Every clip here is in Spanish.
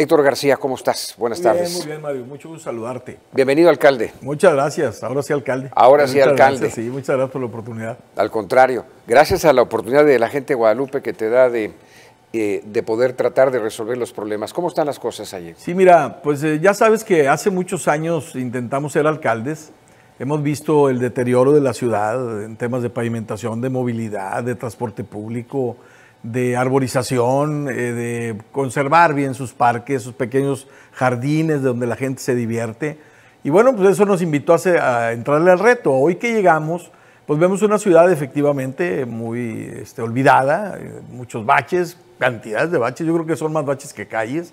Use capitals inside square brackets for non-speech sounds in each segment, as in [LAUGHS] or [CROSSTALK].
Héctor García, ¿cómo estás? Buenas tardes. Muy bien, Mario, mucho gusto saludarte. Bienvenido, alcalde. Muchas gracias, ahora sí, alcalde. Ahora sí, alcalde. sí, muchas gracias por la oportunidad. Al contrario, gracias a la oportunidad de la gente de Guadalupe que te da de, eh, de poder tratar de resolver los problemas. ¿Cómo están las cosas allí? Sí, mira, pues eh, ya sabes que hace muchos años intentamos ser alcaldes. Hemos visto el deterioro de la ciudad en temas de pavimentación, de movilidad, de transporte público, de arborización, eh, de conservar bien sus parques, sus pequeños jardines donde la gente se divierte. Y bueno, pues eso nos invitó a, entrarle al reto. Hoy que llegamos, pues vemos una ciudad efectivamente muy este, olvidada, eh, muchos baches, cantidades de baches, yo creo que son más baches que calles,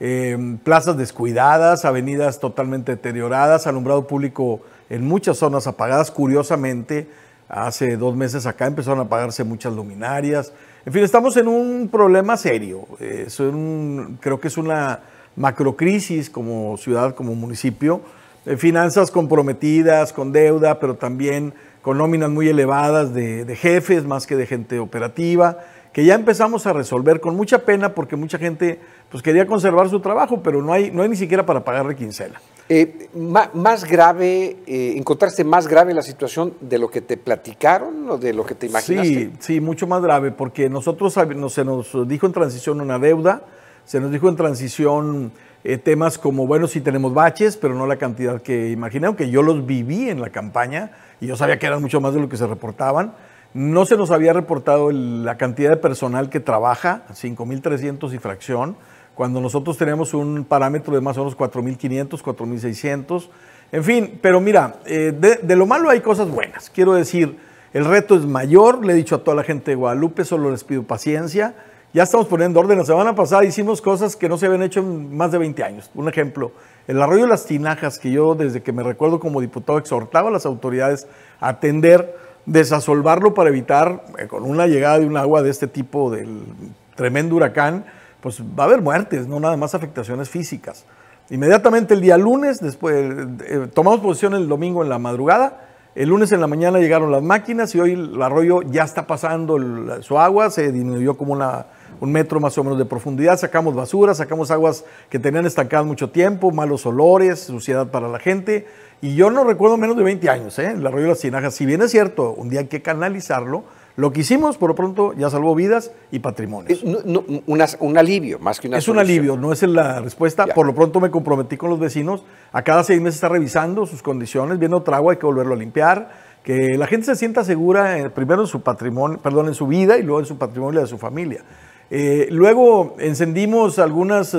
eh, plazas descuidadas, avenidas totalmente deterioradas, alumbrado público en muchas zonas apagadas. Curiosamente, hace dos meses acá empezaron a apagarse muchas luminarias, en fin, estamos en un problema serio. Eh, creo que es una macrocrisis como ciudad, como municipio. Eh, finanzas comprometidas, con deuda, pero también con nóminas muy elevadas de, jefes más que de gente operativa, que ya empezamos a resolver con mucha pena porque mucha gente pues, quería conservar su trabajo, pero no hay, no hay ni siquiera para pagarle quincena. Eh, más grave, eh, encontraste más grave la situación de lo que te platicaron o de lo que te imaginaste. Sí, mucho más grave, porque nosotros se nos dijo en transición una deuda, se nos dijo en transición eh, temas como, bueno, sí tenemos baches, pero no la cantidad que imaginé, aunque yo los viví en la campaña y yo sabía que eran mucho más de lo que se reportaban. No se nos había reportado la cantidad de personal que trabaja, 5.300 y fracción, cuando nosotros tenemos un parámetro de más o menos 4.500, 4.600. En fin, pero mira, eh, de, lo malo hay cosas buenas. Quiero decir, el reto es mayor, le he dicho a toda la gente de Guadalupe, solo les pido paciencia. Ya estamos poniendo orden. La semana pasada hicimos cosas que no se habían hecho en más de 20 años. Un ejemplo, el arroyo de las tinajas, que yo desde que me recuerdo como diputado exhortaba a las autoridades a atender desasolvarlo para evitar, eh, con una llegada de un agua de este tipo, del tremendo huracán, pues va a haber muertes, no nada más afectaciones físicas. Inmediatamente el día lunes, después eh, eh, tomamos posición el domingo en la madrugada, el lunes en la mañana llegaron las máquinas y hoy el arroyo ya está pasando su agua, se disminuyó como un metro más o menos de profundidad, sacamos basura, sacamos aguas que tenían estancadas mucho tiempo, malos olores, suciedad para la gente y yo no recuerdo menos de 20 años, ¿eh? El arroyo de las Cinajas. Si bien es cierto, un día hay que canalizarlo. Lo que hicimos, por lo pronto, ya salvó vidas y patrimonios. Eh, un alivio, más que una Es un alivio, no es la respuesta. Por lo pronto me comprometí con los vecinos. A cada seis meses está revisando sus condiciones, viendo otra hay que volverlo a limpiar. Que la gente se sienta segura eh, primero en su patrimonio, perdón, en su vida y luego en su patrimonio de su familia. Eh, luego encendimos algunas...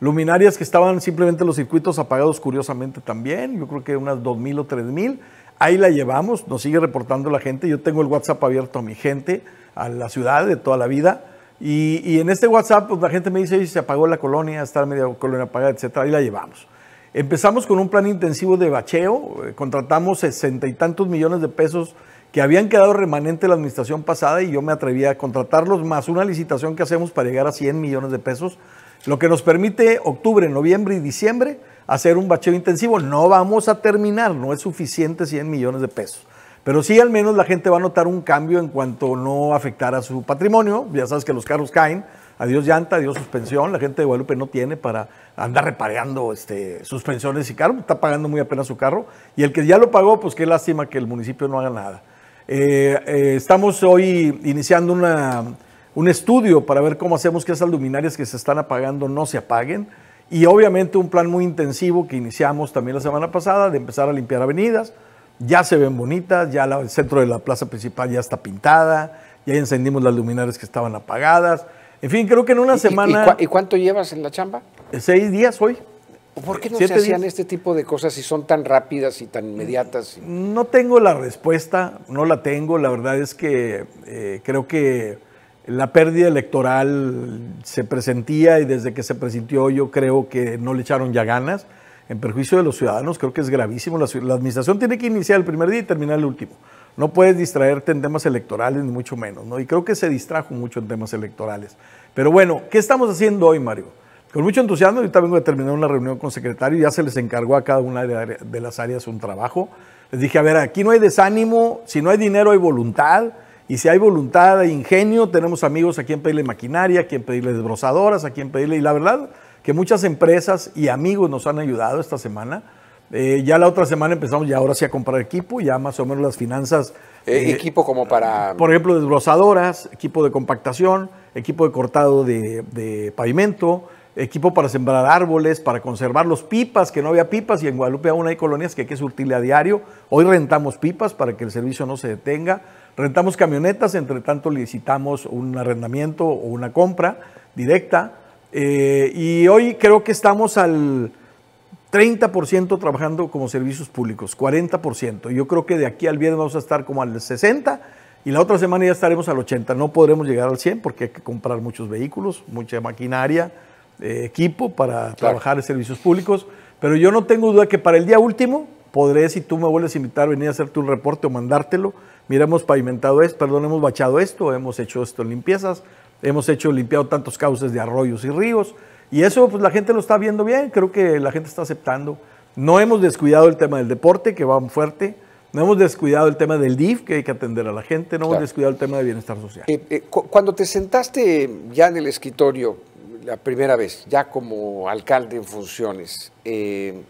Luminarias que estaban simplemente los circuitos apagados curiosamente también, yo creo que unas 2.000 o 3.000. Ahí la llevamos, nos sigue reportando la gente. Yo tengo el WhatsApp abierto a mi gente, a la ciudad de toda la vida. Y, en este WhatsApp pues, la gente me dice, se apagó la colonia, está media colonia apagada, etcétera. Ahí la llevamos. Empezamos con un plan intensivo de bacheo, eh, contratamos sesenta y tantos millones de pesos que habían quedado remanente de la administración pasada y yo me atreví a contratarlos, más una licitación que hacemos para llegar a 100 millones de pesos lo que nos permite octubre, noviembre y diciembre hacer un bacheo intensivo. No vamos a terminar, no es suficiente 100 millones de pesos. Pero sí al menos la gente va a notar un cambio en cuanto no afectar su patrimonio. Ya sabes que los carros caen, adiós llanta, adiós suspensión. La gente de Guadalupe no tiene para andar repareando este, suspensiones y carros, está pagando muy apenas su carro. Y el que ya lo pagó, pues qué lástima que el municipio no haga nada. Eh, eh, estamos hoy iniciando una un estudio para ver cómo hacemos que esas luminarias que se están apagando no se apaguen. Y obviamente un plan muy intensivo que iniciamos también la semana pasada de empezar a limpiar avenidas. Ya se ven bonitas, ya el centro de la plaza principal ya está pintada, ya encendimos las luminarias que estaban apagadas. En fin, creo que en una semana... ¿y, cuánto llevas en la chamba? Seis días hoy. ¿Por qué no se hacían este tipo de cosas si son tan rápidas y tan inmediatas? No tengo la respuesta, no la tengo. La verdad es que eh, creo que la pérdida electoral se presentía y desde que se presentió yo creo que no le echaron ya ganas. En perjuicio de los ciudadanos creo que es gravísimo. La, administración tiene que iniciar el primer día y terminar el último. No puedes distraerte en temas electorales, ni mucho menos. ¿no? Y creo que se distrajo mucho en temas electorales. Pero bueno, ¿qué estamos haciendo hoy, Mario? Con mucho entusiasmo, ahorita vengo de terminar una reunión con secretario ya se les encargó a cada una de las áreas un trabajo. Les dije, a ver, aquí no hay desánimo, si no hay dinero hay voluntad y si hay voluntad e ingenio, tenemos amigos a quien pedirle maquinaria, a quien pedirle desbrozadoras, a quien pedirle... Y la verdad que muchas empresas y amigos nos han ayudado esta semana. Eh, ya la otra semana empezamos ya ahora sí a comprar equipo, ya más o menos las finanzas. Eh, eh, equipo como para... Por ejemplo, desbrozadoras, equipo de compactación, equipo de cortado de, de pavimento, equipo para sembrar árboles, para conservar los pipas, que no había pipas y en Guadalupe aún hay colonias que hay que surtirle a diario. Hoy rentamos pipas para que el servicio no se detenga. Rentamos camionetas, entre tanto licitamos un arrendamiento o una compra directa. Eh, y hoy creo que estamos al 30% trabajando como servicios públicos, 40%. Yo creo que de aquí al viernes vamos a estar como al 60% y la otra semana ya estaremos al 80%. No podremos llegar al 100% porque hay que comprar muchos vehículos, mucha maquinaria, eh, equipo para trabajar en servicios públicos. Pero yo no tengo duda que para el día último podré, si tú me vuelves a invitar, venir a hacerte un reporte o mandártelo mira, hemos pavimentado esto, perdón, hemos bachado esto, hemos hecho esto en limpiezas, hemos hecho, limpiado tantos cauces de arroyos y ríos. Y eso, pues la gente lo está viendo bien, creo que la gente está aceptando. No hemos descuidado el tema del deporte, que va fuerte. No hemos descuidado el tema del DIF, que hay que atender a la gente. No hemos descuidado el tema de bienestar social. Eh, eh, cuando te sentaste ya en el escritorio la primera vez, ya como alcalde en funciones, eh,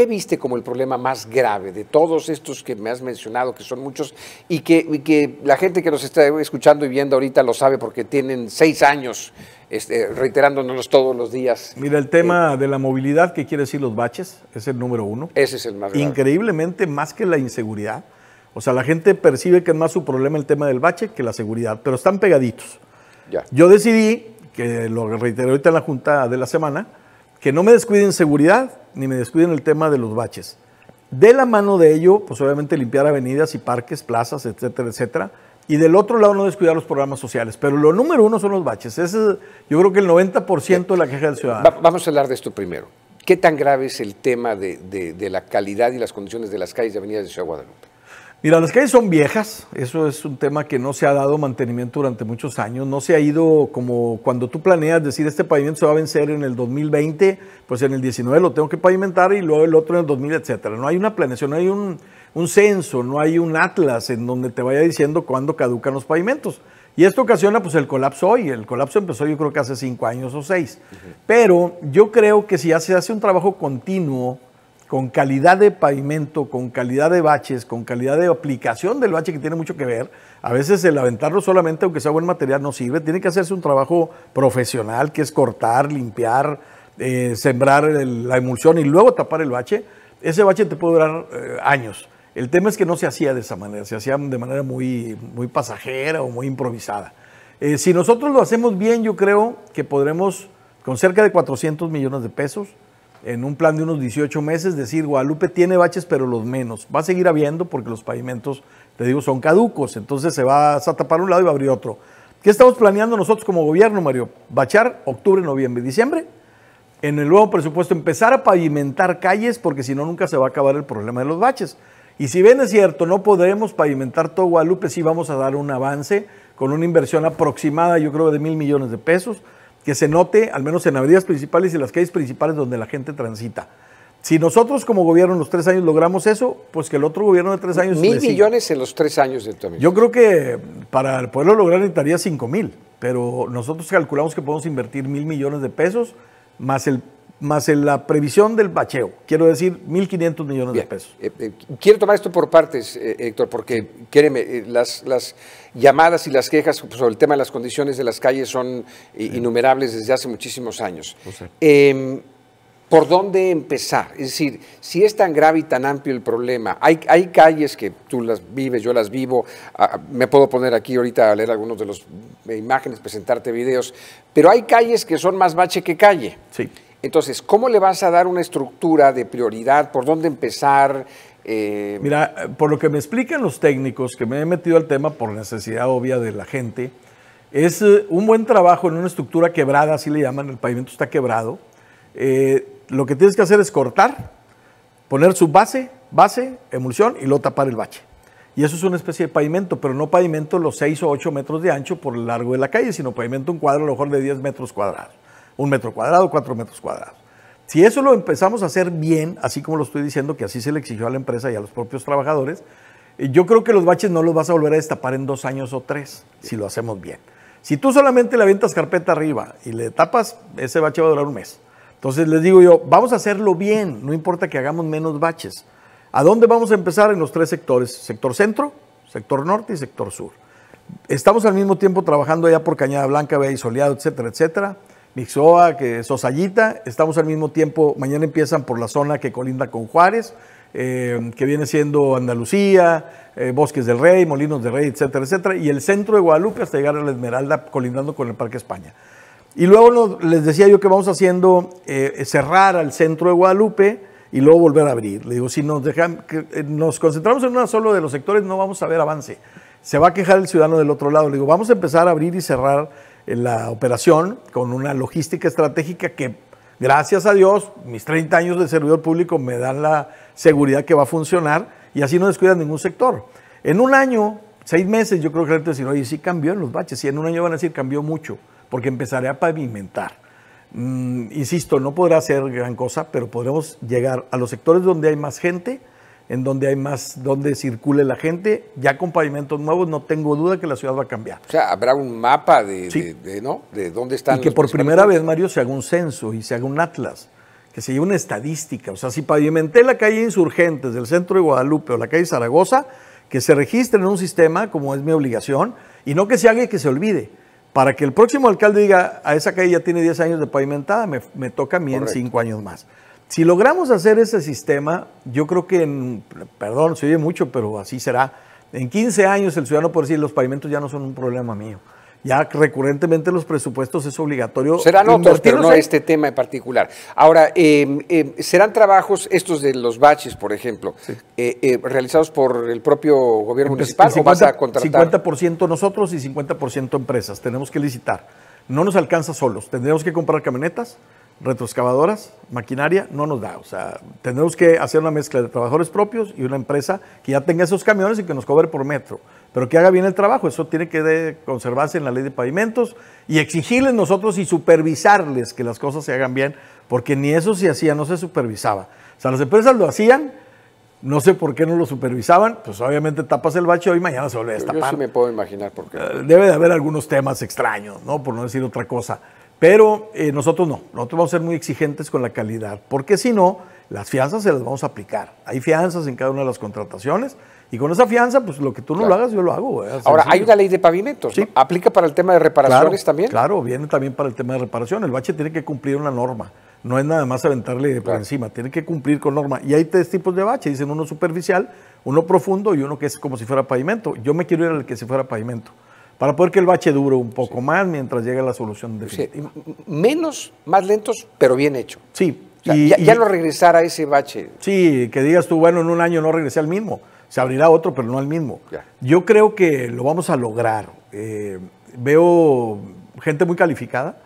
¿Qué viste como el problema más grave de todos estos que me has mencionado, que son muchos, y que, que la gente que nos está escuchando y viendo ahorita lo sabe porque tienen seis años este, reiterándonos todos los días? Mira, el tema eh, de la movilidad, que quiere decir los baches, es el número uno. Ese es el más grave. Increíblemente, más que la inseguridad. O sea, la gente percibe que es más su problema el tema del bache que la seguridad, pero están pegaditos. Ya. Yo decidí, que lo reiteré ahorita en la junta de la semana, que no me descuiden seguridad ni me descuiden el tema de los baches. De la mano de ello, pues obviamente limpiar avenidas y parques, plazas, etcétera, etcétera. Y del otro lado no descuidar los programas sociales. Pero lo número uno son los baches. Ese es, yo creo que el 90% de la queja del ciudadano. vamos a hablar de esto primero. ¿Qué tan grave es el tema de, de la calidad y las condiciones de las calles y avenidas de Ciudad Guadalupe? Mira, las calles son viejas, eso es un tema que no se ha dado mantenimiento durante muchos años, no se ha ido como cuando tú planeas decir este pavimento se va a vencer en el 2020, pues en el 19 lo tengo que pavimentar y luego el otro en el 2000, etcétera. No hay una planeación, no hay un, censo, no hay un atlas en donde te vaya diciendo cuándo caducan los pavimentos. Y esto ocasiona pues el colapso hoy, el colapso empezó yo creo que hace cinco años o seis, pero yo creo que si ya se hace un trabajo continuo, con calidad de pavimento, con calidad de baches, con calidad de aplicación del bache que tiene mucho que ver. A veces el aventarlo solamente, aunque sea buen material, no sirve. Tiene que hacerse un trabajo profesional, que es cortar, limpiar, eh, sembrar la emulsión y luego tapar el bache. Ese bache te puede durar eh, años. El tema es que no se hacía de esa manera, se hacía de manera muy, muy pasajera o muy improvisada. Eh, si nosotros lo hacemos bien, yo creo que podremos, con cerca de 400 millones de pesos, en un plan de unos 18 meses, decir, Guadalupe tiene baches, pero los menos. Va a seguir habiendo porque los pavimentos, te digo, son caducos. Entonces se va a tapar un lado y va a abrir otro. ¿Qué estamos planeando nosotros como gobierno, Mario? Bachar octubre, noviembre y diciembre. En el nuevo presupuesto empezar a pavimentar calles porque si no nunca se va a acabar el problema de los baches. Y si bien es cierto, no podremos pavimentar todo Guadalupe, sí vamos a dar un avance con una inversión aproximada, yo creo, de mil millones de pesos que se note, al menos en avenidas principales y las calles principales donde la gente transita. Si nosotros como gobierno en los tres años logramos eso, pues que el otro gobierno de tres años... Mil millones en los tres años de Yo creo que para poderlo lograr necesitaría cinco mil, pero nosotros calculamos que podemos invertir mil millones de pesos más el más la previsión del bacheo, quiero decir quinientos millones de pesos. Eh, eh, quiero tomar esto por partes, eh, Héctor, porque créeme, las, las, llamadas y las quejas sobre el tema de las condiciones de las calles son eh, innumerables desde hace muchísimos años. Em, ¿Por dónde empezar? Es decir, si es tan grave y tan amplio el problema, hay, hay calles que tú las vives, yo las vivo, ah, me puedo poner aquí ahorita a leer algunos de las eh, imágenes, presentarte videos, pero hay calles que son más bache que calle. Entonces, ¿cómo le vas a dar una estructura de prioridad? ¿Por dónde empezar? Eh, Mira, por lo que me explican los técnicos, que me he metido al tema por necesidad obvia de la gente, es eh, un buen trabajo en una estructura quebrada, así le llaman, el pavimento está quebrado. Eh, lo que tienes que hacer es cortar, poner su base, base, emulsión y luego tapar el bache. Y eso es una especie de pavimento, pero no pavimento los 6 o 8 metros de ancho por el largo de la calle, sino pavimento un cuadro a lo mejor de 10 metros cuadrados. Un metro cuadrado, 4 metros cuadrados. Si eso lo empezamos a hacer bien, así como lo estoy diciendo, que así se le exigió a la empresa y a los propios trabajadores, eh, yo creo que los baches no los vas a volver a destapar en dos años o tres, si lo hacemos bien. Si tú solamente le avientas carpeta arriba y le tapas, ese bache va a durar un mes. Entonces les digo yo, vamos a hacerlo bien, no importa que hagamos menos baches. ¿A dónde vamos a empezar? En los tres sectores, sector centro, sector norte y sector sur. Estamos al mismo tiempo trabajando allá por Cañada Blanca, Bella y Soleado, etcétera, etcétera. Mixoa, que Sosayita. Estamos al mismo tiempo, mañana empiezan por la zona que colinda con Juárez, eh, que viene siendo Andalucía, eh, Bosques del Rey, Molinos del Rey, etcétera, etcétera. Y el centro de Guadalupe hasta llegar a la Esmeralda, colindando con el Parque España. Y luego les decía yo que vamos haciendo eh, cerrar al centro de Guadalupe y luego volver a abrir. Le digo, si nos, dejan, nos concentramos en una solo de los sectores, no vamos a ver avance. Se va a quejar el ciudadano del otro lado. Le digo, vamos a empezar a abrir y cerrar la operación con una logística estratégica que, gracias a Dios, mis 30 años de servidor público me dan la seguridad que va a funcionar y así no descuidan ningún sector. En un año, seis meses, yo creo que la gente decir, y sí cambió en los baches, y en un año van a decir, cambió mucho, porque empezaré a pavimentar. Mm, insisto, no podrá ser gran cosa, pero podremos llegar a los sectores donde hay más gente en donde hay más, donde circule la gente. Ya con pavimentos nuevos, no tengo duda que la ciudad va a cambiar. O sea, habrá un mapa de, de, ¿no? dónde están. Y que por primera vez, Mario, se haga un censo y se haga un atlas, que se lleve una estadística. O sea, si pavimenté la calle Insurgentes del centro de Guadalupe o la calle Zaragoza, que se registre en un sistema, como es mi obligación, y no que se haga y que se olvide. Para que el próximo alcalde diga, a ah, esa calle ya tiene 10 años de pavimentada, me, toca a mí en 5 años más. Si logramos hacer ese sistema, yo creo que, en, perdón, se oye mucho, pero así será. En 15 años el ciudadano por decir, los pavimentos ya no son un problema mío. Ya recurrentemente los presupuestos es obligatorio. Serán otros, pero no este tema en particular. Ahora, em, em, serán trabajos, estos de los baches, por ejemplo, eh, eh, realizados por el propio gobierno municipal 50, o contratar. 50% nosotros y 50% empresas. Tenemos que licitar. No nos alcanza solos. Tendremos que comprar camionetas, retroexcavadoras, maquinaria, no nos da. O sea, tenemos que hacer una mezcla de trabajadores propios y una empresa que ya tenga esos camiones y que nos cobre por metro, pero que haga bien el trabajo. Eso tiene que conservarse en la ley de pavimentos y exigirles nosotros y supervisarles que las cosas se hagan bien, porque ni eso se hacía, no se supervisaba. O sea, las empresas lo hacían, no sé por qué no lo supervisaban, pues obviamente tapas el bache hoy, mañana se vuelve a destapar. Yo sí me puedo imaginar por qué. Eh, debe de haber algunos temas extraños, ¿no? Por no decir otra cosa. Pero eh, nosotros no, nosotros vamos a ser muy exigentes con la calidad, porque si no, las fianzas se las vamos a aplicar. Hay fianzas en cada una de las contrataciones y con esa fianza, pues lo que tú no lo hagas, yo lo hago. Ahora, hay una ley de pavimentos, sí. ¿aplica para el tema de reparaciones también? Claro, viene también para el tema de reparación. El bache tiene que cumplir una norma, no es nada más aventarle por encima, tiene que cumplir con norma. Y hay tres tipos de bache, dicen uno superficial, uno profundo y uno que es como si fuera pavimento. Yo me quiero ir al que se fuera pavimento. Para poder que el bache dure un poco más mientras llegue la solución definitiva. Menos, más lentos, pero bien hecho. Sí. y, ya, no regresar a ese bache. Sí, que digas tú, bueno, en un año no regresé al mismo. Se abrirá otro, pero no al mismo. Yo creo que lo vamos a lograr. Eh, veo gente muy calificada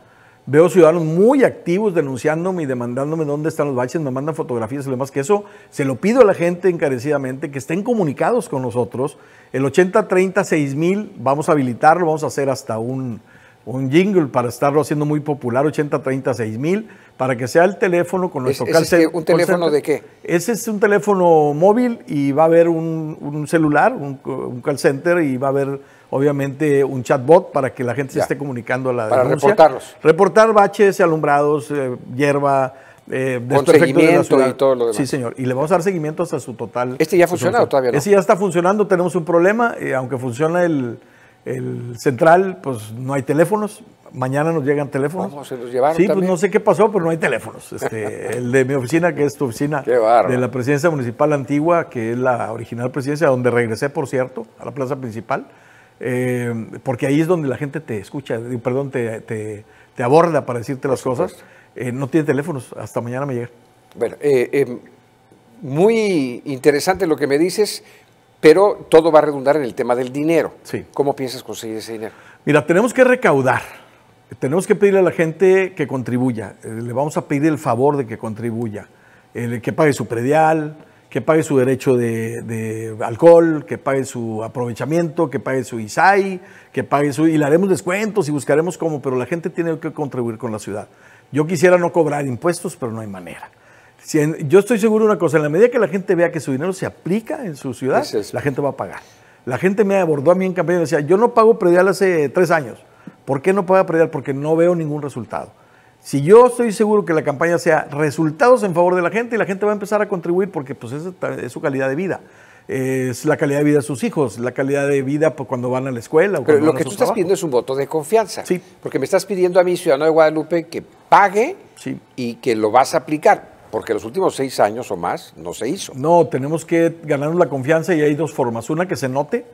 Veo ciudadanos muy activos denunciándome y demandándome dónde están los baches, me mandan fotografías y lo demás, que eso se lo pido a la gente encarecidamente, que estén comunicados con nosotros. El 80 6 mil vamos a habilitarlo, vamos a hacer hasta un, un jingle para estarlo haciendo muy popular, 80 6 mil, para que sea el teléfono con nuestro ¿Es, call este center. un teléfono de qué? Ese es un teléfono móvil y va a haber un, celular, un call center y va a haber obviamente un chatbot para que la gente se esté comunicando a la para reportarlos. Reportar baches, alumbrados, eh, hierba, eh, Con seguimiento y todo lo demás. Sí, señor. Y le vamos a dar seguimiento hasta su total. ¿Este ya ha funcionado todavía? ¿no? Este ya está funcionando, tenemos un problema. Eh, aunque funciona el, central, pues no hay teléfonos. Mañana nos llegan teléfonos. ¿Cómo se los llevaron? Sí, pues no sé qué pasó, pero no hay teléfonos. Este, [LAUGHS] el de mi oficina, que es tu oficina de la presidencia municipal antigua, que es la original presidencia, donde regresé, por cierto, a la plaza principal eh, porque ahí es donde la gente te escucha, perdón, te, aborda para decirte las cosas. Eh, no tiene teléfonos, hasta mañana me llega. Bueno, eh, em, muy interesante lo que me dices, pero todo va a redundar en el tema del dinero. ¿Cómo piensas conseguir ese dinero? Mira, tenemos que recaudar, tenemos que pedirle a la gente que contribuya, le vamos a pedir el favor de que contribuya, que pague su predial, que pague su derecho de, alcohol, que pague su aprovechamiento, que pague su ISAI, que pague su... Y le haremos descuentos y buscaremos cómo, pero la gente tiene que contribuir con la ciudad. Yo quisiera no cobrar impuestos, pero no hay manera. yo estoy seguro de una cosa, en la medida que la gente vea que su dinero se aplica en su ciudad, la gente va a pagar. La gente me abordó a mí en campaña y me decía, yo no pago predial hace tres años. ¿Por qué no pago predial? Porque no veo ningún resultado. Si yo estoy seguro que la campaña sea resultados en favor de la gente, y la gente va a empezar a contribuir porque pues, es, es su calidad de vida es la calidad de vida de sus hijos, la calidad de vida pues, cuando van a la escuela. O Pero lo que tú estás pidiendo es un voto de confianza. Sí. Porque me estás pidiendo a mi ciudadano de Guadalupe que pague y que lo vas a aplicar. Porque los últimos seis años o más no se hizo. No, tenemos que ganarnos la confianza y hay dos formas. Una que se note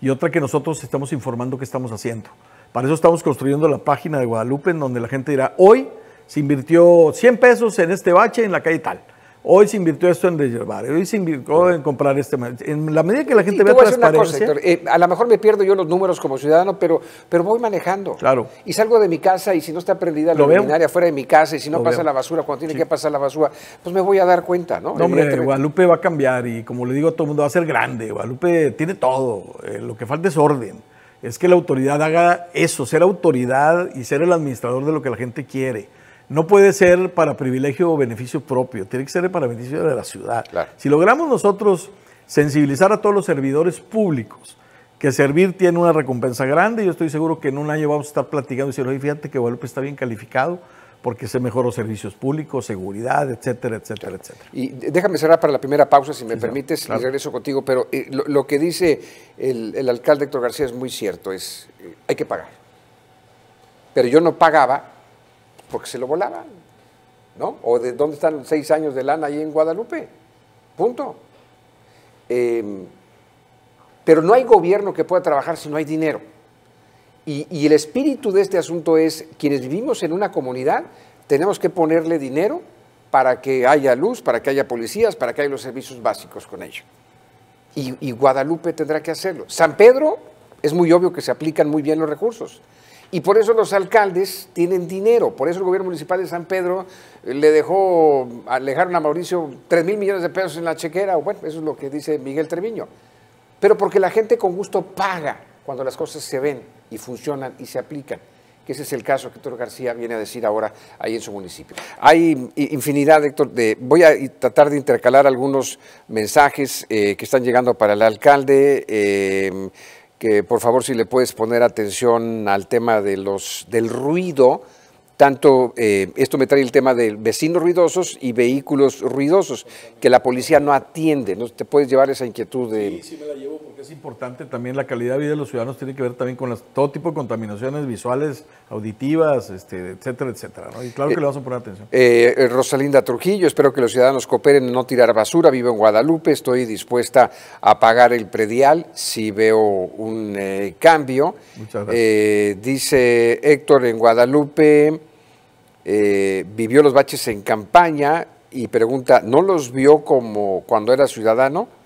y otra que nosotros estamos informando que estamos haciendo. Para eso estamos construyendo la página de Guadalupe en donde la gente dirá, hoy se invirtió 100 pesos en este bache en la calle tal. Hoy se invirtió esto en reservar, hoy se invirtió en comprar este. En la medida que la gente vea transparencia. Eh, a lo mejor me pierdo yo los números como ciudadano, pero, pero voy manejando. Claro. Y salgo de mi casa y si no está prendida la luminaria fuera de mi casa y si no pasa la basura cuando tiene que pasar la basura, pues me voy a dar cuenta, ¿no? no hombre, Guadalupe va a cambiar y como le digo a todo el mundo, va a ser grande. Guadalupe tiene todo. Eh, lo que falta es orden es que la autoridad haga eso, ser autoridad y ser el administrador de lo que la gente quiere. No puede ser para privilegio o beneficio propio, tiene que ser para beneficio de la ciudad. Si logramos nosotros sensibilizar a todos los servidores públicos, que servir tiene una recompensa grande, yo estoy seguro que en un año vamos a estar platicando y decir, oye, fíjate que Guadalupe está bien calificado, porque se mejoró servicios públicos, seguridad, etcétera, etcétera, etcétera. Y déjame cerrar para la primera pausa, si me permites, y regreso contigo, pero eh, lo, que dice el, alcalde Héctor García es muy cierto, es eh, hay que pagar. Pero yo no pagaba porque se lo volaban, ¿no? O de dónde están los seis años de lana ahí en Guadalupe, punto. Em, pero no hay gobierno que pueda trabajar si no hay dinero. Y, el espíritu de este asunto es, quienes vivimos en una comunidad, tenemos que ponerle dinero para que haya luz, para que haya policías, para que haya los servicios básicos con ello. Y, Guadalupe tendrá que hacerlo. San Pedro es muy obvio que se aplican muy bien los recursos. Y por eso los alcaldes tienen dinero, por eso el gobierno municipal de San Pedro eh, le dejó, alejaron a Mauricio 3 mil millones de pesos en la chequera, bueno, eso es lo que dice Miguel Treviño. Pero porque la gente con gusto paga cuando las cosas se ven y funcionan y se aplican. Que ese es el caso que Héctor García viene a decir ahora ahí en su municipio. Hay infinidad, Héctor, de, voy a tratar de intercalar algunos mensajes eh, que están llegando para el alcalde. Em, que por favor si le puedes poner atención al tema de los, del ruido, tanto eh, esto me trae el tema de vecinos ruidosos y vehículos ruidosos que la policía no atiende. ¿no? ¿Te puedes llevar esa inquietud? De... Sí, sí me la llevo es importante también la calidad de vida de los ciudadanos tiene que ver también con todo tipo de contaminaciones visuales, auditivas, este, etcétera, etcétera. Y claro que le vamos a poner atención. Eh, eh, Rosalinda Trujillo, espero que los ciudadanos cooperen en no tirar basura. Vivo en Guadalupe, estoy dispuesta a pagar el predial si veo un eh, cambio. Muchas gracias. dice Héctor en Guadalupe. vivió los baches en campaña y pregunta, ¿no los vio como cuando era ciudadano?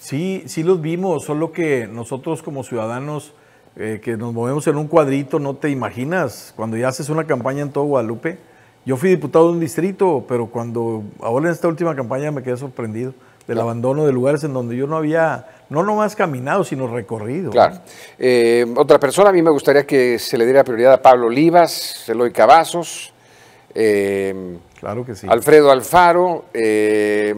Sí, sí los vimos, solo que nosotros como ciudadanos eh, que nos movemos en un cuadrito, no te imaginas, cuando ya haces una campaña en todo Guadalupe, yo fui diputado de un distrito, pero cuando ahora en esta última campaña me quedé sorprendido del abandono de lugares en donde yo no había, no nomás caminado, sino recorrido. Claro. Eh, otra persona, a mí me gustaría que se le diera prioridad a Pablo Olivas, Eloy Cavazos, eh, claro que sí. Alfredo Alfaro, eh,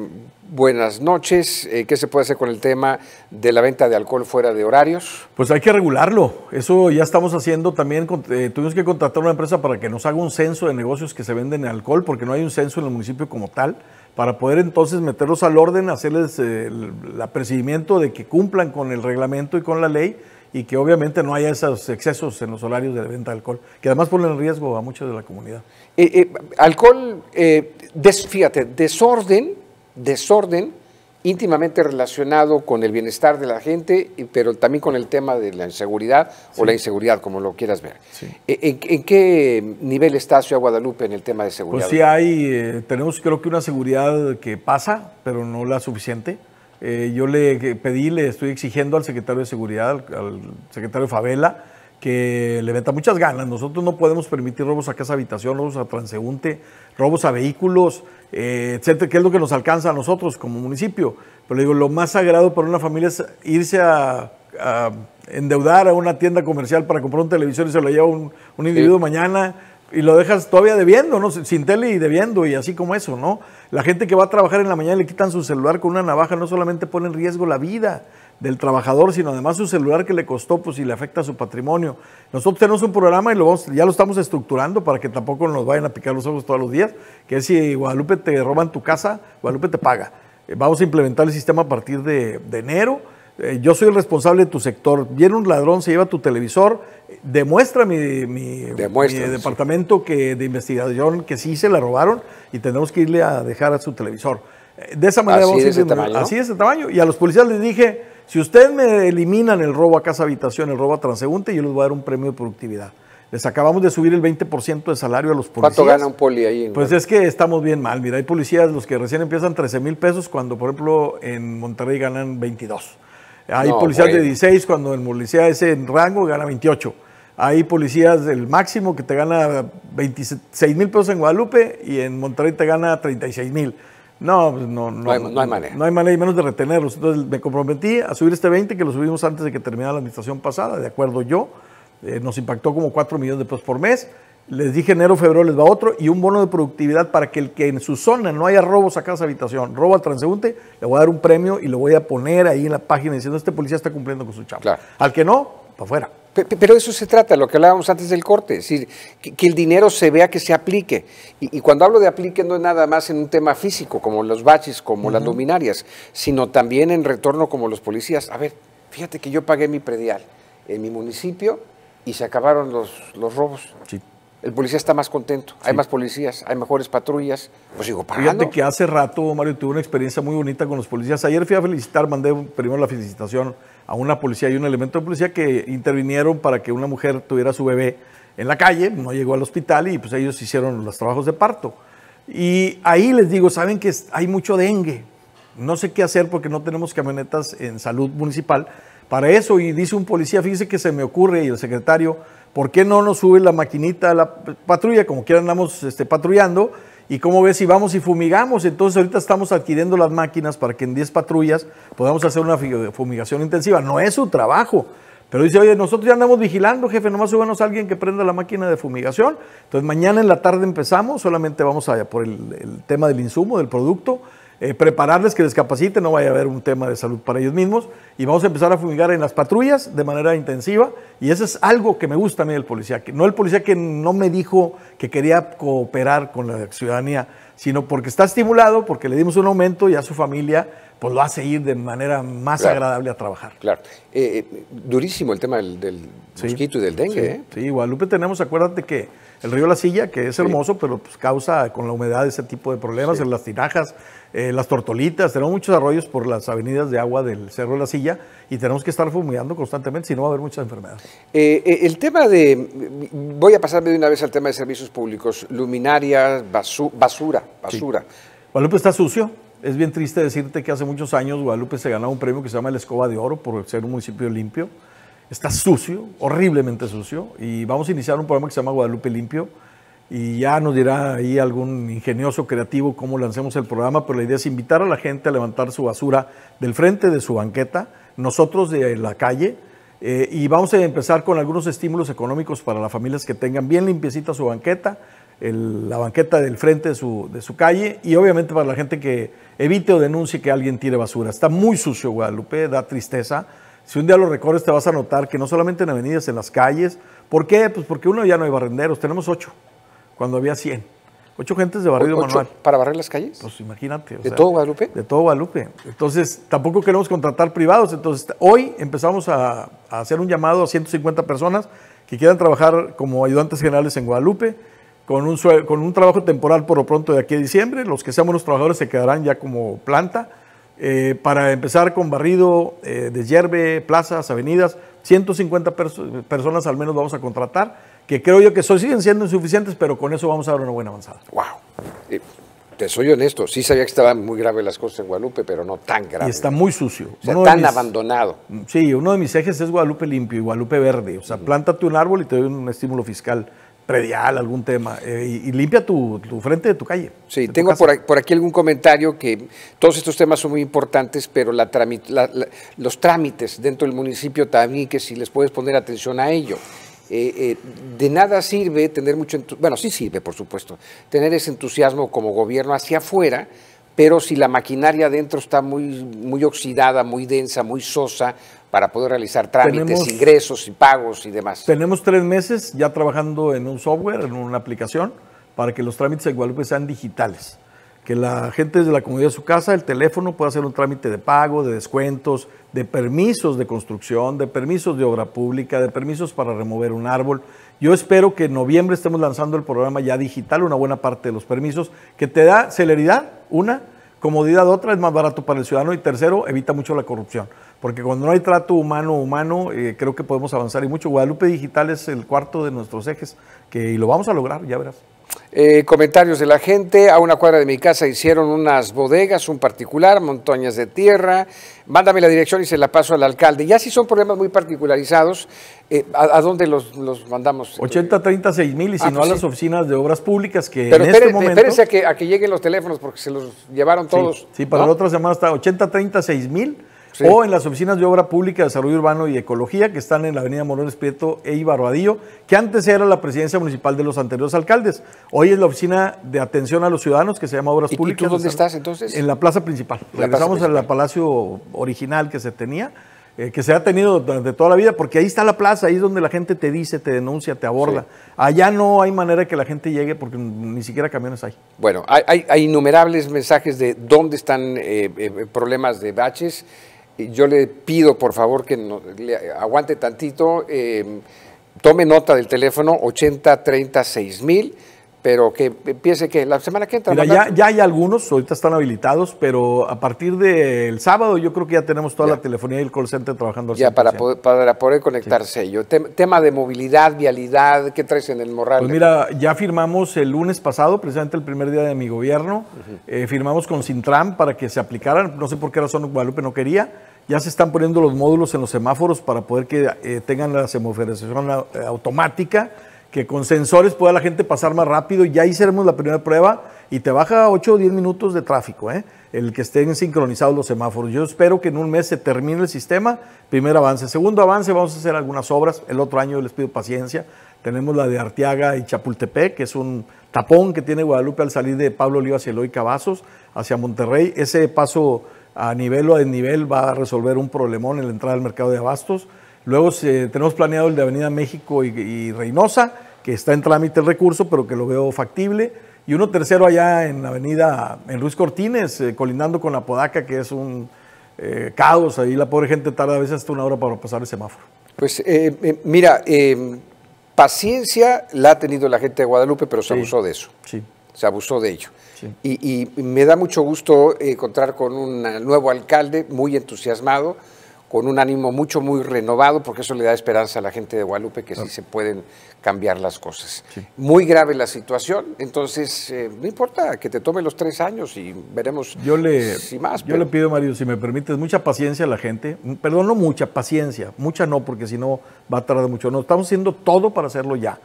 Buenas noches. Eh, ¿Qué se puede hacer con el tema de la venta de alcohol fuera de horarios? Pues hay que regularlo. Eso ya estamos haciendo también. Eh, tuvimos que contratar una empresa para que nos haga un censo de negocios que se venden alcohol, porque no hay un censo en el municipio como tal, para poder entonces meterlos al orden, hacerles eh, el, apreciamiento de que cumplan con el reglamento y con la ley y que obviamente no haya esos excesos en los horarios de venta de alcohol, que además ponen en riesgo a muchos de la comunidad. alcohol, eh, fíjate, desorden desorden íntimamente relacionado con el bienestar de la gente, pero también con el tema de la inseguridad o la inseguridad, como lo quieras ver. Eh, ¿En, qué nivel está Ciudad Guadalupe en el tema de pues seguridad? Pues sí hay, eh, tenemos creo que una seguridad que pasa, pero no la suficiente. Eh, yo le pedí, le estoy exigiendo al secretario de Seguridad, al, al secretario Favela, que le venta muchas ganas. Nosotros no podemos permitir robos a casa habitación, robos a transeúnte, robos a vehículos, eh, etcétera, que es lo que nos alcanza a nosotros como municipio. Pero digo, lo más sagrado para una familia es irse a, endeudar a una tienda comercial para comprar un televisor y se lo lleva un, individuo mañana y lo dejas todavía debiendo, ¿no? Sin tele y debiendo y así como eso, ¿no? La gente que va a trabajar en la mañana le quitan su celular con una navaja, no solamente pone en riesgo la vida, del trabajador, sino además su celular que le costó, pues si le afecta a su patrimonio. Nosotros tenemos un programa y lo vamos, ya lo estamos estructurando para que tampoco nos vayan a picar los ojos todos los días, que es si Guadalupe te roban tu casa, Guadalupe te paga. Eh, vamos a implementar el sistema a partir de enero eh, yo soy el responsable de tu sector, viene un ladrón, se lleva tu televisor, demuestra mi, mi, departamento que, de investigación que sí se la robaron y tenemos que irle a dejar a su televisor. Eh, de esa manera así vamos de ese tamaño, Así es tamaño. Y a los policías les dije, si ustedes me eliminan el robo a casa habitación, el robo a transeúnte, yo les voy a dar un premio de productividad. Les acabamos de subir el 20% de salario a los policías. ¿Cuánto gana un poli ahí? Pues es que estamos bien mal. Mira, hay policías los que recién empiezan 13 mil pesos cuando, por ejemplo, en Monterrey ganan 22. Hay policías de 16 cuando el policía es en rango gana 28. Hay policías del máximo que te gana 26 mil pesos en Guadalupe y en Monterrey te gana 36 mil. Pues, no, no, hay, manera. No hay manera y menos de retenerlos. Entonces me comprometí a subir este 20 que lo subimos antes de que terminara la administración pasada, de acuerdo yo. Eh, nos impactó como 4 millones de pesos por mes. Les dije enero, febrero les va otro y un bono de productividad para que el que en su zona no haya robos a casa habitación, robo al transeúnte, le voy a dar un premio y lo voy a poner ahí en la página diciendo este policía está cumpliendo con su chamba. Al que no, para afuera. Pero eso se trata, lo que hablábamos antes del corte, es decir, que, el dinero se vea que se aplique. Y, cuando hablo de aplique no es nada más en un tema físico, como los baches, como las luminarias, sino también en retorno como los policías. A ver, fíjate que yo pagué mi predial en mi municipio y se acabaron los, los robos el policía está más contento, hay más policías, hay mejores patrullas, pues sigo Fíjate que hace rato, Mario, tuve una experiencia muy bonita con los policías. Ayer fui a felicitar, mandé primero la felicitación a una policía y un elemento de policía que intervinieron para que una mujer tuviera su bebé en la calle, no llegó al hospital y pues ellos hicieron los trabajos de parto. Y ahí les digo, saben que hay mucho dengue, no sé qué hacer porque no tenemos camionetas en salud municipal para eso. Y dice un policía, fíjese que se me ocurre, y el secretario ¿Por qué no nos sube la maquinita a la patrulla? Como quiera andamos este, patrullando. Y cómo ves, si vamos y fumigamos, entonces ahorita estamos adquiriendo las máquinas para que en 10 patrullas podamos hacer una fumigación intensiva. No es su trabajo. Pero dice, oye, nosotros ya andamos vigilando, jefe, nomás súbanos a alguien que prenda la máquina de fumigación. Entonces mañana en la tarde empezamos, solamente vamos a por el, el tema del insumo, del producto. Eh, prepararles que les capacite, no vaya a haber un tema de salud para ellos mismos. Y vamos a empezar a fumigar en las patrullas de manera intensiva. Y eso es algo que me gusta a mí del policía. Que, no el policía que no me dijo que quería cooperar con la ciudadanía, sino porque está estimulado, porque le dimos un aumento y a su familia pues lo hace ir de manera más agradable a trabajar. Claro. Eh, eh, durísimo el tema del, del mosquito y del dengue. sí, Guadalupe tenemos, acuérdate que el río La Silla, que es hermoso, pero pues, causa con la humedad ese tipo de problemas, en las tinajas, eh, las tortolitas, tenemos muchos arroyos por las avenidas de agua del Cerro de la Silla y tenemos que estar fumigando constantemente, si no va a haber muchas enfermedades. Eh, eh, el tema de, voy a pasarme de una vez al tema de servicios públicos, luminarias, basura, basura. Guadalupe está sucio, es bien triste decirte que hace muchos años Guadalupe se ganó un premio que se llama la Escoba de Oro por ser un municipio limpio está sucio, horriblemente sucio, y vamos a iniciar un programa que se llama Guadalupe Limpio, y ya nos dirá ahí algún ingenioso creativo cómo lancemos el programa, pero la idea es invitar a la gente a levantar su basura del frente de su banqueta, nosotros de la calle, eh, y vamos a empezar con algunos estímulos económicos para las familias que tengan bien limpiecita su banqueta, la banqueta del frente de su, de su, calle y obviamente para la gente que evite o denuncie que alguien tire basura. Está muy sucio Guadalupe, da tristeza, si un día los recorres te vas a notar que no solamente en avenidas, en las calles. ¿Por qué? Pues porque uno ya no hay barrenderos, tenemos ocho, cuando había cien. Ocho gentes de barrido manual. ¿Para barrer las calles? Pues imagínate. ¿De todo Guadalupe? De todo Guadalupe. Entonces, tampoco queremos contratar privados. Entonces, hoy empezamos a, hacer un llamado a 150 personas que quieran trabajar como ayudantes generales en Guadalupe, con un, con un trabajo temporal por lo pronto de aquí a diciembre. Los que seamos los trabajadores se quedarán ya como planta eh, para empezar con barrido, eh, de deshierve, plazas, avenidas, 150 personas al menos vamos a contratar, que creo yo que siguen siendo insuficientes, pero con eso vamos a dar una buena avanzada. ¡Wow! te soy honesto, sí sabía que estaban muy graves las cosas en Guadalupe, pero no tan graves. está muy sucio. No tan abandonado. Sí, uno de mis ejes es Guadalupe limpio y Guadalupe verde. O sea, plántate un árbol y te doy un estímulo fiscal predial, algún tema, eh, y, limpia tu, frente de tu calle. Sí, tengo por aquí, por, aquí algún comentario que todos estos temas son muy importantes, pero la, los trámites dentro del municipio también, que si les puedes poner atención a ello. Eh, eh, de nada sirve tener mucho, bueno, sí sirve, por supuesto, tener ese entusiasmo como gobierno hacia afuera, pero si la maquinaria adentro está muy, muy oxidada, muy densa, muy sosa, para poder realizar trámites, ingresos y pagos y demás. Tenemos tres meses ya trabajando en un software, en una aplicación, para que los trámites de Guadalupe sean digitales. Que la gente desde la comunidad de su casa, el teléfono, pueda hacer un trámite de pago, de descuentos, de permisos de construcción, de permisos de obra pública, de permisos para remover un árbol. Yo espero que en noviembre estemos lanzando el programa ya digital, una buena parte de los permisos, que te da celeridad, una, comodidad, otra, es más barato para el ciudadano y tercero, evita mucho la corrupción porque cuando no hay trato humano-humano, eh, creo que podemos avanzar y mucho. Guadalupe Digital es el cuarto de nuestros ejes, que y lo vamos a lograr, ya verás. Eh, comentarios de la gente, a una cuadra de mi casa hicieron unas bodegas, un particular, montañas de tierra, mándame la dirección y se la paso al alcalde. Ya si son problemas muy particularizados, eh, ¿a, dónde los, mandamos? 80, 30, 6 mil y si ah, no pues a las oficinas de obras públicas que Pero en este momento... espérense a que, a que lleguen los teléfonos porque se los llevaron todos. Sí, para la otra semana está 80, 30, 6 mil o en las oficinas de Obra Pública, Desarrollo Urbano y Ecología, que están en la avenida Morones Prieto e Ibaroadillo, que antes era la presidencia municipal de los anteriores alcaldes. Hoy es la oficina de atención a los ciudadanos, que se llama Obras Públicas. ¿Y tú dónde estás entonces? En la plaza principal. La Regresamos al palacio original que se tenía. Eh, que se ha tenido durante toda la vida, porque ahí está la plaza, ahí es donde la gente te dice, te denuncia, te aborda. Allá no hay manera que la gente llegue porque ni siquiera camiones hay. Bueno, hay, innumerables mensajes de dónde están eh, eh, problemas de baches yo le pido por favor que aguante tantito, eh, tome nota del teléfono 8036000 pero que empiece que la semana que entra. Mira, ya, hay algunos, ahorita están habilitados, pero a partir del sábado yo creo que ya tenemos toda la telefonía y el call center trabajando. ya, para poder, conectarse yo tema de movilidad, vialidad, ¿qué traes en el morral? Pues mira, ya firmamos el lunes pasado, precisamente el primer día de mi gobierno, eh, firmamos con Sintram para que se aplicaran, no sé por qué razón Guadalupe no quería, ya se están poniendo los módulos en los semáforos para poder que eh, tengan la semaforización eh, automática que con sensores pueda la gente pasar más rápido. Ya hicimos la primera prueba y te baja 8 o 10 minutos de tráfico, ¿eh? el que estén sincronizados los semáforos. Yo espero que en un mes se termine el sistema, primer avance. Segundo avance, vamos a hacer algunas obras. El otro año les pido paciencia. Tenemos la de Arteaga y Chapultepec, que es un tapón que tiene Guadalupe al salir de Pablo Oliva hacia Eloy Cavazos, hacia Monterrey. Ese paso a nivel o a nivel va a resolver un problemón en la entrada al mercado de abastos. Luego tenemos planeado el de Avenida México y, Reynosa, que está en trámite el recurso, pero que lo veo factible. Y uno tercero allá en Avenida en Ruiz Cortines, eh, colindando con la Podaca, que es un eh, caos. Ahí la pobre gente tarda a veces hasta una hora para pasar el semáforo. Pues eh, mira, em, paciencia la ha tenido la gente de Guadalupe, pero se abusó de eso. Sí. Se abusó de ello. y, me da mucho gusto encontrar con un nuevo alcalde muy entusiasmado con un ánimo mucho, muy renovado, porque eso le da esperanza a la gente de Guadalupe que sí se pueden cambiar las cosas. Muy grave la situación, entonces eh, no importa que te tome los tres años y veremos yo le, si más. Yo le pido, Mario, si me permites, mucha paciencia a la gente, mm, perdón, no mucha, paciencia, mucha no, porque si no va a tardar mucho. No, estamos haciendo todo para hacerlo ya.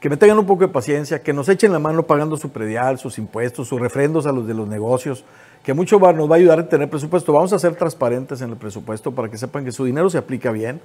Que me tengan un poco de paciencia, que nos echen la mano pagando su predial, sus impuestos, sus refrendos a los de los negocios que mucho nos va a ayudar a tener presupuesto. Vamos a ser transparentes en el presupuesto para que sepan que su dinero se aplica bien,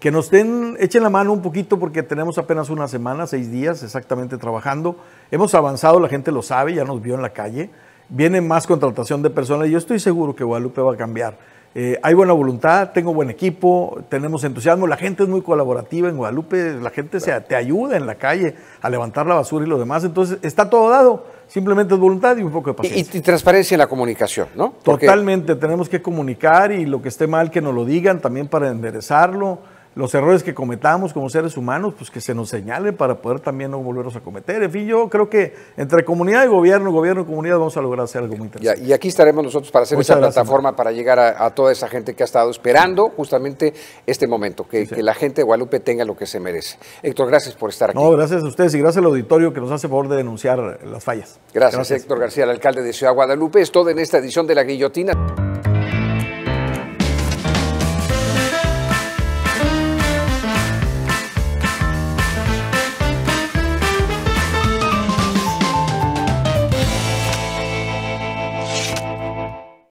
que nos den, echen la mano un poquito porque tenemos apenas una semana, seis días exactamente trabajando. Hemos avanzado, la gente lo sabe, ya nos vio en la calle. Viene más contratación de personas y yo estoy seguro que Guadalupe va a cambiar. Eh, hay buena voluntad, tengo buen equipo, tenemos entusiasmo, la gente es muy colaborativa en Guadalupe, la gente se, te ayuda en la calle a levantar la basura y lo demás, entonces está todo dado, simplemente es voluntad y un poco de paciencia. Y, transparencia en la comunicación, ¿no? Totalmente, tenemos que comunicar y lo que esté mal que nos lo digan también para enderezarlo los errores que cometamos como seres humanos, pues que se nos señalen para poder también no volverlos a cometer. En fin, yo creo que entre comunidad y gobierno, gobierno y comunidad vamos a lograr hacer algo muy interesante. Y aquí estaremos nosotros para hacer esa plataforma para llegar a, toda esa gente que ha estado esperando justamente este momento, que, la gente de Guadalupe tenga lo que se merece. Héctor, gracias por estar aquí. No, gracias a ustedes y gracias al auditorio que nos hace favor de denunciar las fallas. Gracias, Héctor García, el alcalde de Ciudad Guadalupe. Es todo en esta edición de La Guillotina.